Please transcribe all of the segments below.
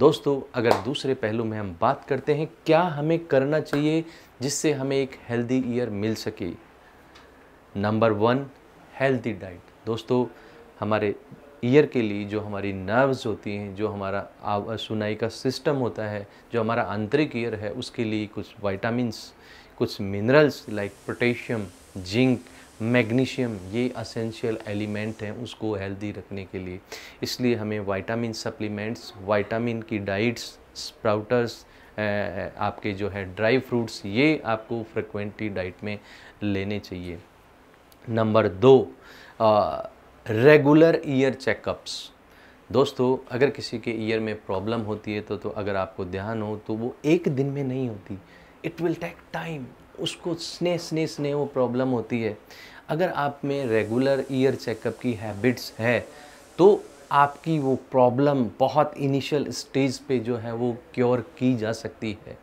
दोस्तों अगर दूसरे पहलू में हम बात करते हैं क्या हमें करना चाहिए जिससे हमें एक हेल्दी ईयर मिल सके नंबर वन हेल्दी डाइट दोस्तों हमारे ईयर के लिए जो हमारी नर्व्स होती हैं जो हमारा सुनाई का सिस्टम होता है जो हमारा आंतरिक ईयर है उसके लिए कुछ वाइटामस कुछ minerals like potassium zinc magnesium ये असेंशियल एलिमेंट हैं उसको हेल्दी रखने के लिए इसलिए हमें वाइटामिन सप्लीमेंट्स वाइटामिन की डाइट्स स्प्राउटर्स आपके जो है ड्राई फ्रूट्स ये आपको फ्रिक्वेंटली डाइट में लेने चाहिए नंबर दो रेगुलर ईयर चेकअप्स दोस्तों अगर किसी के ईयर में प्रॉब्लम होती है तो तो अगर आपको ध्यान हो तो वो एक दिन में नहीं होती इट विल टेक टाइम उसको स्ने स्ने स्ने वो प्रॉब्लम होती है अगर आप में रेगुलर ईयर चेकअप की हैबिट्स है तो आपकी वो प्रॉब्लम बहुत इनिशियल स्टेज पे जो है वो क्योर की जा सकती है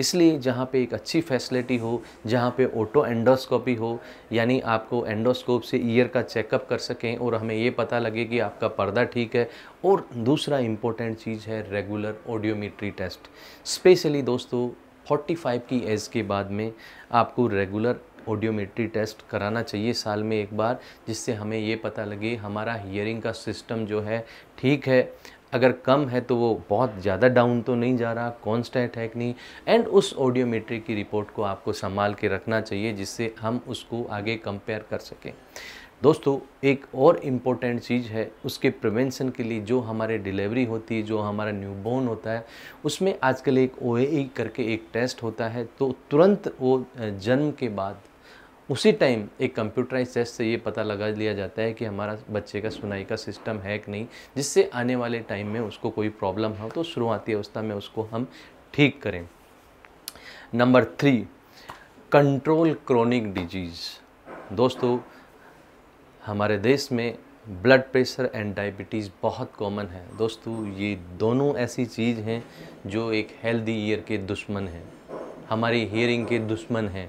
इसलिए जहाँ पे एक अच्छी फैसिलिटी हो जहाँ पे ऑटो एंडोस्कोपी हो यानी आपको एंडोस्कोप से ईयर का चेकअप कर सकें और हमें ये पता लगे कि आपका पर्दा ठीक है और दूसरा इम्पोर्टेंट चीज़ है रेगुलर ऑडियोमीट्री टेस्ट स्पेशली दोस्तों 45 की एज के बाद में आपको रेगुलर ऑडियोमेट्री टेस्ट कराना चाहिए साल में एक बार जिससे हमें ये पता लगे हमारा हियरिंग का सिस्टम जो है ठीक है अगर कम है तो वो बहुत ज़्यादा डाउन तो नहीं जा रहा कॉन्स्टेंट है कि नहीं एंड उस ऑडियोमेट्री की रिपोर्ट को आपको संभाल के रखना चाहिए जिससे हम उसको आगे कंपेयर कर सकें दोस्तों एक और इम्पोर्टेंट चीज़ है उसके प्रिवेंशन के लिए जो हमारे डिलीवरी होती है जो हमारा न्यूबॉर्न होता है उसमें आजकल एक ओ e करके एक टेस्ट होता है तो तुरंत वो जन्म के बाद उसी टाइम एक कंप्यूटराइज टेस्ट से ये पता लगा लिया जाता है कि हमारा बच्चे का सुनाई का सिस्टम है कि नहीं जिससे आने वाले टाइम में उसको कोई प्रॉब्लम हो तो शुरुआती अवस्था में उसको हम ठीक करें number three control chronic disease दोस्तों हमारे देश में ब्लड प्रेशर एंड डायबिटीज़ बहुत कॉमन है दोस्तों ये दोनों ऐसी चीज़ हैं जो एक हेल्दी ईयर के दुश्मन हैं हमारी हियरिंग के दुश्मन हैं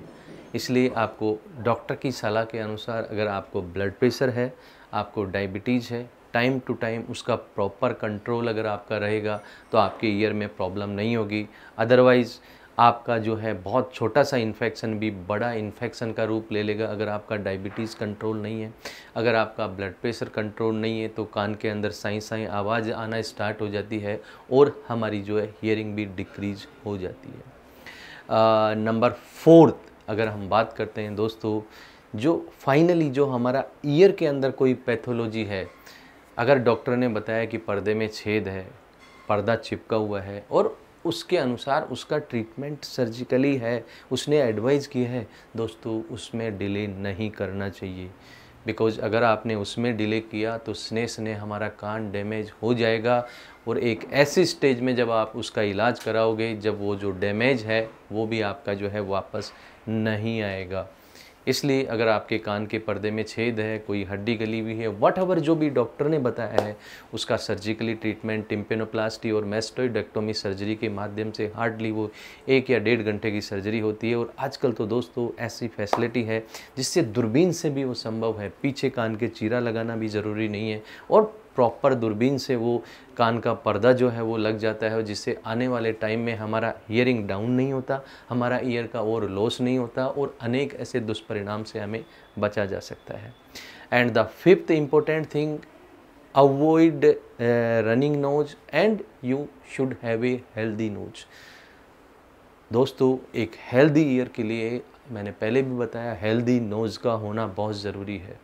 इसलिए आपको डॉक्टर की सलाह के अनुसार अगर आपको ब्लड प्रेशर है आपको डायबिटीज़ है टाइम टू टाइम उसका प्रॉपर कंट्रोल अगर आपका रहेगा तो आपके ईयर में प्रॉब्लम नहीं होगी अदरवाइज़ आपका जो है बहुत छोटा सा इन्फेक्शन भी बड़ा इन्फेक्शन का रूप ले लेगा अगर आपका डायबिटीज़ कंट्रोल नहीं है अगर आपका ब्लड प्रेशर कंट्रोल नहीं है तो कान के अंदर साई साई आवाज़ आना स्टार्ट हो जाती है और हमारी जो है हियरिंग भी डिक्रीज हो जाती है नंबर फोर्थ अगर हम बात करते हैं दोस्तों जो फाइनली जो हमारा ईयर के अंदर कोई पैथोलॉजी है अगर डॉक्टर ने बताया कि पर्दे में छेद है पर्दा चिपका हुआ है और उसके अनुसार उसका ट्रीटमेंट सर्जिकली है उसने एडवाइज़ किया है दोस्तों उसमें डिले नहीं करना चाहिए बिकॉज अगर आपने उसमें डिले किया तो स्नेह स्नेह हमारा कान डैमेज हो जाएगा और एक ऐसी स्टेज में जब आप उसका इलाज कराओगे जब वो जो डैमेज है वो भी आपका जो है वापस नहीं आएगा इसलिए अगर आपके कान के पर्दे में छेद है कोई हड्डी गली हुई है वट एवर जो भी डॉक्टर ने बताया है उसका सर्जिकली ट्रीटमेंट टिम्पेनोप्लास्टी और मेस्टोइडेक्टोमी सर्जरी के माध्यम से हार्डली वो एक या डेढ़ घंटे की सर्जरी होती है और आजकल तो दोस्तों ऐसी फैसिलिटी है जिससे दूरबीन से भी वो संभव है पीछे कान के चीरा लगाना भी ज़रूरी नहीं है और प्रॉपर दूरबीन से वो कान का पर्दा जो है वो लग जाता है जिससे आने वाले टाइम में हमारा ईयरिंग डाउन नहीं होता हमारा ईयर का और लॉस नहीं होता और अनेक ऐसे दुष्परिणाम से हमें बचा जा सकता है and the fifth important thing avoid running nose and you should have a healthy nose दोस्तों एक हेल्दी ईयर के लिए मैंने पहले भी बताया हेल्दी नोज़ का होना बहुत ज़रूरी है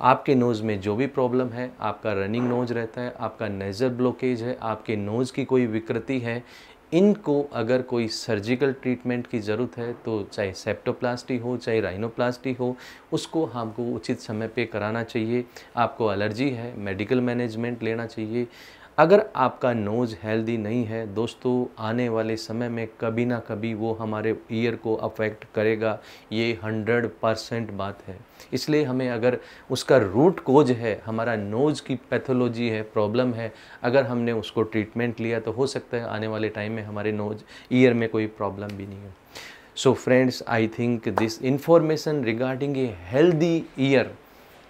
आपके नोज़ में जो भी प्रॉब्लम है आपका रनिंग नोज रहता है आपका नेज़र ब्लॉकेज है आपके नोज़ की कोई विकृति है इनको अगर कोई सर्जिकल ट्रीटमेंट की ज़रूरत है तो चाहे सेप्टोप्लास्टी हो चाहे राइनोप्लास्टी हो उसको हमको उचित समय पे कराना चाहिए आपको एलर्जी है मेडिकल मैनेजमेंट लेना चाहिए अगर आपका नोज़ हेल्दी नहीं है दोस्तों आने वाले समय में कभी ना कभी वो हमारे ईयर को अफेक्ट करेगा ये हंड्रेड परसेंट बात है इसलिए हमें अगर उसका रूट कोज है हमारा नोज़ की पैथोलॉजी है प्रॉब्लम है अगर हमने उसको ट्रीटमेंट लिया तो हो सकता है आने वाले टाइम में हमारे नोज ईयर में कोई प्रॉब्लम भी नहीं है so friends I think this information regarding a healthy ear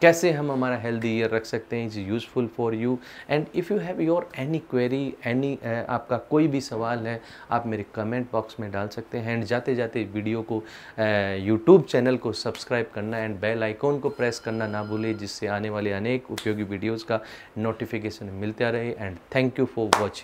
कैसे हम हमारा हेल्दी ईयर रख सकते हैं is useful for you and if you have your any query any आपका कोई भी सवाल है आप मेरे कमेंट बॉक्स में डाल सकते हैं एंड जाते जाते वीडियो को यूट्यूब चैनल को सब्सक्राइब करना एंड बेल आइकॉन को प्रेस करना ना भूलें जिससे आने वाले अनेक उपयोगी वीडियोज़ का नोटिफिकेशन मिलता रहे and thank you for watching